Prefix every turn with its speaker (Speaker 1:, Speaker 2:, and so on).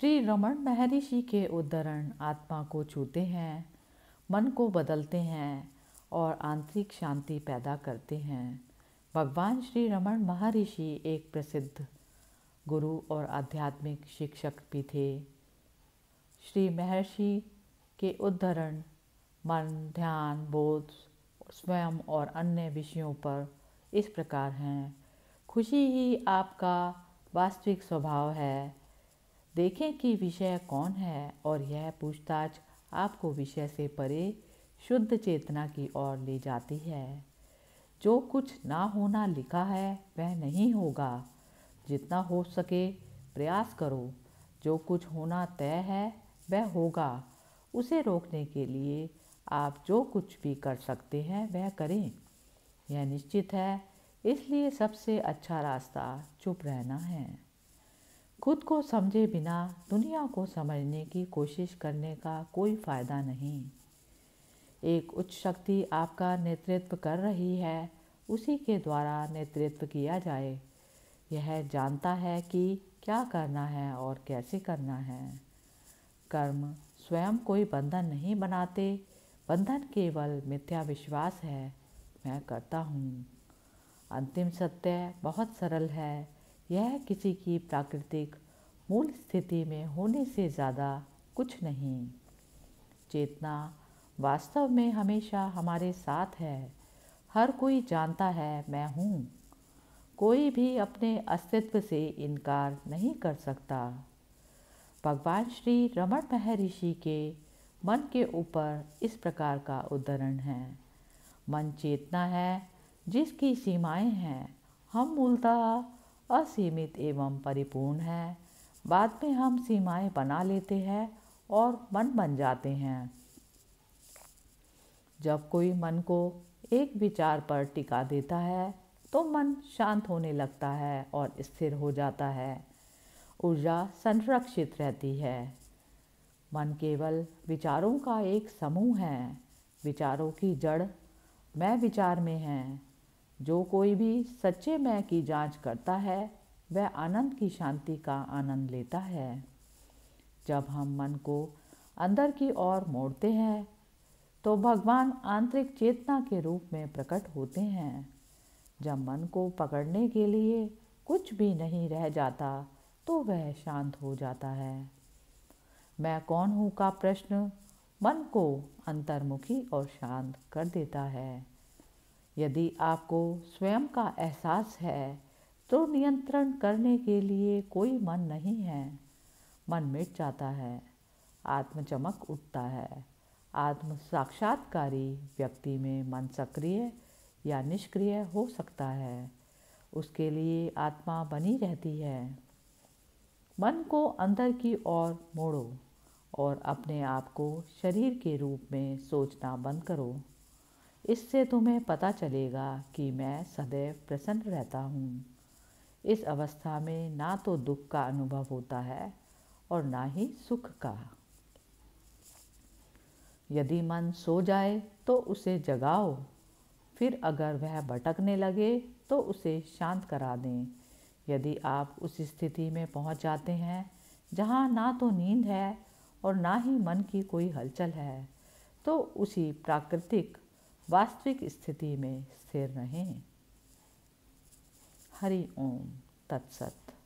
Speaker 1: श्री रमण महर्षि के उद्धरण आत्मा को छूते हैं मन को बदलते हैं और आंतरिक शांति पैदा करते हैं भगवान श्री रमण महर्षि एक प्रसिद्ध गुरु और आध्यात्मिक शिक्षक भी थे श्री महर्षि के उद्धरण मन ध्यान बोध स्वयं और अन्य विषयों पर इस प्रकार हैं खुशी ही आपका वास्तविक स्वभाव है देखें कि विषय कौन है और यह पूछताछ आपको विषय से परे शुद्ध चेतना की ओर ले जाती है जो कुछ ना होना लिखा है वह नहीं होगा जितना हो सके प्रयास करो जो कुछ होना तय है वह होगा उसे रोकने के लिए आप जो कुछ भी कर सकते हैं वह करें यह निश्चित है इसलिए सबसे अच्छा रास्ता चुप रहना है खुद को समझे बिना दुनिया को समझने की कोशिश करने का कोई फायदा नहीं एक उच्च शक्ति आपका नेतृत्व कर रही है उसी के द्वारा नेतृत्व किया जाए यह जानता है कि क्या करना है और कैसे करना है कर्म स्वयं कोई बंधन नहीं बनाते बंधन केवल मिथ्या विश्वास है मैं करता हूँ अंतिम सत्य बहुत सरल है यह किसी की प्राकृतिक मूल स्थिति में होने से ज़्यादा कुछ नहीं चेतना वास्तव में हमेशा हमारे साथ है हर कोई जानता है मैं हूँ कोई भी अपने अस्तित्व से इनकार नहीं कर सकता भगवान श्री रमण महर्षि के मन के ऊपर इस प्रकार का उदाहरण है मन चेतना है जिसकी सीमाएं हैं हम मूलतः असीमित एवं परिपूर्ण है बाद में हम सीमाएं बना लेते हैं और मन बन जाते हैं जब कोई मन को एक विचार पर टिका देता है तो मन शांत होने लगता है और स्थिर हो जाता है ऊर्जा संरक्षित रहती है मन केवल विचारों का एक समूह है विचारों की जड़ मैं विचार में है जो कोई भी सच्चे मैं की जांच करता है वह आनंद की शांति का आनंद लेता है जब हम मन को अंदर की ओर मोड़ते हैं तो भगवान आंतरिक चेतना के रूप में प्रकट होते हैं जब मन को पकड़ने के लिए कुछ भी नहीं रह जाता तो वह शांत हो जाता है मैं कौन हूँ का प्रश्न मन को अंतर्मुखी और शांत कर देता है यदि आपको स्वयं का एहसास है तो नियंत्रण करने के लिए कोई मन नहीं है मन मिट जाता है आत्मचमक उठता है आत्म साक्षात्कारी व्यक्ति में मन सक्रिय या निष्क्रिय हो सकता है उसके लिए आत्मा बनी रहती है मन को अंदर की ओर मोड़ो और अपने आप को शरीर के रूप में सोचना बंद करो इससे तुम्हें पता चलेगा कि मैं सदैव प्रसन्न रहता हूँ इस अवस्था में ना तो दुख का अनुभव होता है और ना ही सुख का यदि मन सो जाए तो उसे जगाओ फिर अगर वह भटकने लगे तो उसे शांत करा दें यदि आप उस स्थिति में पहुंच जाते हैं जहां ना तो नींद है और ना ही मन की कोई हलचल है तो उसी प्राकृतिक वास्तविक स्थिति में स्थिर रहें हरि ओम तत्सत